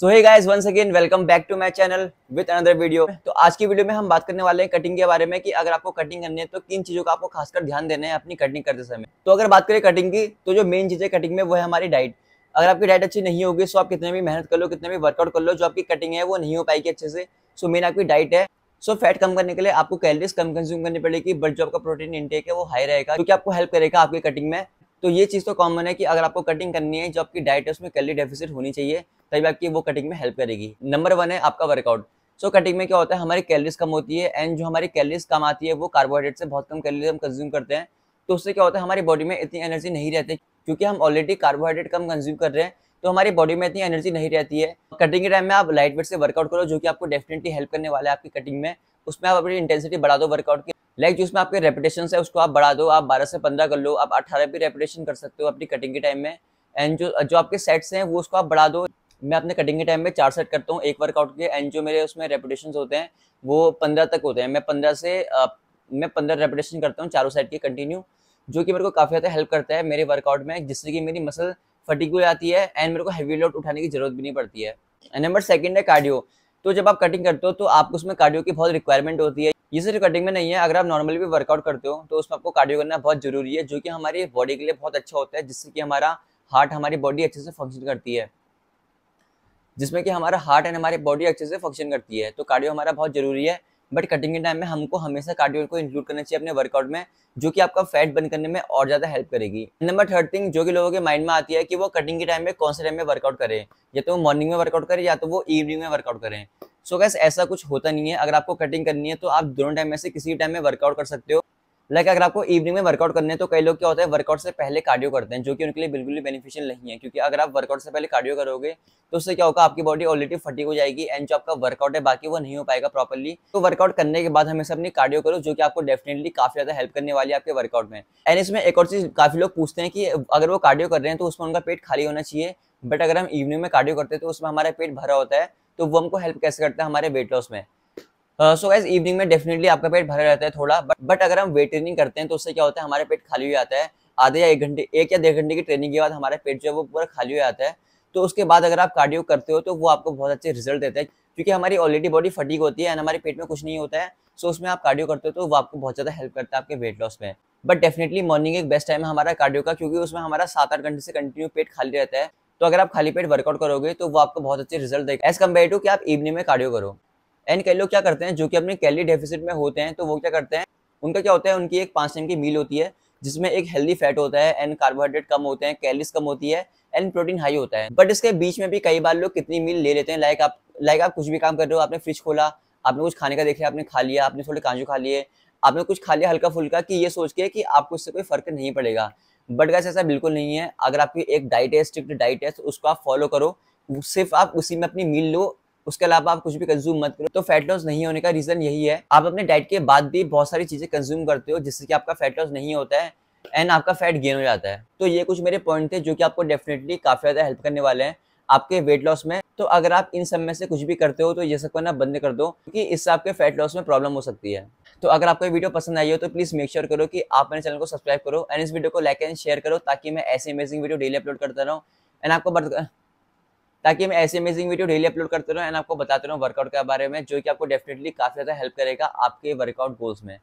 so hey guys once again welcome back to my channel with another video तो आज की video में हम बात करने वाले हैं कटिंग के बारे में कि अगर आपको कटिंग करनी है तो किन चीज़ों का आपको खासकर ध्यान देना है अपनी कटिंग करते समय तो अगर बात करें कटिंग की तो जो मेन चीज़ है कटिंग में वो है हमारी डाइट अगर आपकी डाइट अच्छी नहीं होगी सो आप कितने भी मेहनत कर लो कितने भी वर्कआउट कर लो जो आपकी कटिंग है वो नहीं हो पाएगी अच्छे से सो मेन आपकी डाइट है सो फैट कम करने के लिए आपको कैलरीज कम कंज्यूम करनी पड़ेगी बट जो आपका प्रोटीन इंटेक है वो हाई रहेगा क्योंकि आपको हेल्प करेगा आपकी कटिंग में तो ये चीज़ तो कॉमन है कि अगर आपको कटिंग करनी है जो आपकी डाइट है उसमें कैलरी डेफिसिट होनी चाहिए तभी आपकी वो कटिंग में हेल्प करेगी नंबर वन है आपका वर्कआउट सो so, कटिंग में क्या होता है हमारी कैलरीज कम होती है एंड जो हमारी कैलरीज कम आती है वो कार्बोहाइड्रेट से बहुत कम कैलरीज हम कंज्यूम करते हैं तो उससे क्या होता है हमारी बॉडी में इतनी एनर्जी नहीं रहती क्योंकि हम ऑलरेडी कार्बोहाइड्रेट कम कंज्यूम कर रहे हैं तो हमारी बॉडी में इतनी एनर्जी नहीं रहती है कटिंग के टाइम में आप लाइट वेट से वर्कआउट करो जो कि आपको डेफिनेटली हेल्प करने वाला है आपकी कटिंग में उसमें आप अपनी इंटेंसिटी बढ़ा दो वर्कआउट की लाइक जो उसमें आपके रेपुटेशन है उसको आप बढ़ा दो आप बारह से पंद्रह कर लो आप अठारह भी रेपुटेशन कर सकते हो अपनी कटिंग के टाइम में एंड जो जो आपके सेट्स हैं वो उसको आप बढ़ा दो मैं अपने कटिंग के टाइम में चार सेट करता हूँ एक वर्कआउट के एंड जो मेरे उसमें रेपुटेशन होते हैं वो पंद्रह तक होते हैं मैं पंद्रह से मैं पंद्रह रेपुटेशन करता हूँ चारों सेट के कंटिन्यू जो कि मेरे को काफ़ी ज़्यादा हेल्प करता है मेरे वर्कआउट में जिससे कि मेरी मसल फटिक हो जाती है एंड मेरे को हैवी लोड उठाने की जरूरत भी नहीं पड़ती है नंबर सेकेंड है कार्डियो तो जब आप कटिंग करते हो तो आपको उसमें कार्डियो की बहुत रिक्वायरमेंट होती है ये सिर्फ कटिंग में नहीं है अगर आप नॉर्मली भी वर्कआउट करते हो तो उसमें आपको कार्डियो करना बहुत जरूरी है जो कि हमारी बॉडी के लिए बहुत अच्छा होता है जिससे कि हमारा हार्ट हमारी बॉडी अच्छे से फंक्शन करती है जिसमें कि हमारा हार्ट एंड हमारी बॉडी अच्छे से फंक्शन करती है तो कार्डियो हमारा बहुत जरूरी है बट कटिंग के टाइम में हमको हमेशा कार्डियो को इंक्लूड करना चाहिए अपने वर्कआउट में जो कि आपका फैट बर्न करने में और ज़्यादा हेल्प करेगी नंबर थर्ड थिंग जो कि लोगों के माइंड में आती है कि वो कटिंग के टाइम में कौन से टाइम में वर्कआउट करें या तो वो मॉर्निंग में वर्कआउट करें या तो वो इवनिंग में वर्कआउट करें सो so गैस ऐसा कुछ होता नहीं है अगर आपको कटिंग करनी है तो आप दोनों टाइम में से किसी टाइम में वर्कआउट कर सकते हो लाइक अगर आपको इवनिंग में वर्कआउट करने हैं तो कई लोग क्या होता है वर्कआउट से पहले कार्डियो करते हैं जो कि उनके लिए बिल्कुल भी बेनिफिशियल नहीं है क्योंकि अगर आप वर्कआउट से पहले कार्डियो करोगे तो उससे क्या होगा आपकी बॉडी ऑलरेडी फटी हो जाएगी एंड जो आपका वर्कआउट है बाकी वो नहीं हो पाएगा प्रॉपरली तो वर्कआउट करने के बाद हमेशा अपनी कार्डियो करो जो कि आपको डेफिनेटली काफी ज्यादा हेल्प करने वाली है आपके वर्कआउट में एंड इसमें एक और चीज काफी लोग पूछते हैं कि अगर वो कार्डियो कर रहे हैं तो उसमें उनका पेट खाली होना चाहिए बट अगर हम इवनिंग में कार्डियो करते हैं तो उसमें हमारा पेट भरा होता है तो वो हमको हेल्प कैसे करता है हमारे वेट लॉस में सो एज इवनिंग में डेफिनेटली आपका पेट भरा रहता है थोड़ा बट बट अगर हम वेट ट्रेनिंग करते हैं तो उससे क्या होता है हमारा पेट खाली हो जाता है आधे या एक घंटे एक या डेढ़ घंटे की ट्रेनिंग के बाद हमारा पेट जो है वो पूरा खाली हो जाता है तो उसके बाद अगर आप कार्डियो करते हो तो वो आपको बहुत अच्छे रिजल्ट देता है क्योंकि हमारी ऑलरेडी बॉडी फटीक होती है एंड हमारे पेट में कुछ नहीं होता है सो उसमें आप कार्डियो करते हो तो वो आपको बहुत ज़्यादा हेल्प करता है आपके वेट लॉस में बट डेफिनेटली मॉर्निंग एक बेस्ट टाइम है हमारा कार्डियो का क्योंकि उसमें हमारा सात आठ घंटे से कंटिन्यू पेट खाली रहता है तो अगर आप खाली पेट वर्कआउट करोगे तो वो आपको बहुत अच्छे रिजल्ट देगा एज कम्पेयर टू कि आप इवनिंग में कार्डियो करो एंड कई लोग क्या करते हैं जो कि अपने कैलरी डेफिसिट में होते हैं तो वो क्या करते हैं उनका क्या होता है उनकी एक पाँच टाइम की मील होती है जिसमें एक हेल्दी फैट होता है एंड कार्बोहाइड्रेट कम होते हैं कैलरीज कम होती है एंड प्रोटीन हाई होता है बट इसके बीच में भी कई बार लोग कितनी मील ले लेते हैं लाइक आप लाइक आप कुछ भी काम कर रहे हो आपने फ्रिज खोला आपने कुछ खाने का देख लिया आपने खा लिया आपने थोड़े काजू खा लिए आपने कुछ खा लिया हल्का फुल्का कि ये सोच के कि आपको इससे कोई फर्क नहीं पड़ेगा बट गैस ऐसा बिल्कुल नहीं है अगर आपकी एक डाइट है स्ट्रिक्ट डाइट है तो उसको आप फॉलो करो सिर्फ आप उसी में अपनी मील लो उसके अलावा आप कुछ भी कंज्यूम मत करो तो फैट लॉस नहीं होने का रीजन यही है आप अपने डाइट के बाद भी बहुत सारी चीजें कंज्यूम करते हो जिससे कि आपका फैट लॉस नहीं होता है एंड आपका फैट गेन हो जाता है तो ये कुछ मेरे पॉइंट थे जो कि आपको डेफिनेटली काफी ज्यादा हेल्प करने वाले हैं आपके वेट लॉस में तो अगर आप इन सब में से कुछ भी करते हो तो ये सब करना बंद कर दो क्योंकि इससे आपके फैट लॉस में प्रॉब्लम हो सकती है तो अगर आपको ये वीडियो पसंद आई हो तो प्लीज़ मेक श्योर करो कि आप मेरे चैनल को सब्सक्राइब करो एंड इस वीडियो को लाइक एंड शेयर करो ताकि मैं ऐसे अमेजिंग वीडियो डेली अपलोड करता रहूँ एंड आपको बत... ताकि मैं ऐसी अमेजिंग वीडियो डेली अपलोड करते रहूँ एंड आपको बताते रहूँ वर्कआउट के बारे में जो कि आपको डेफिनेटली काफ़ी ज़्यादा हेल्प करेगा आपके वर्कआउट गोल्स में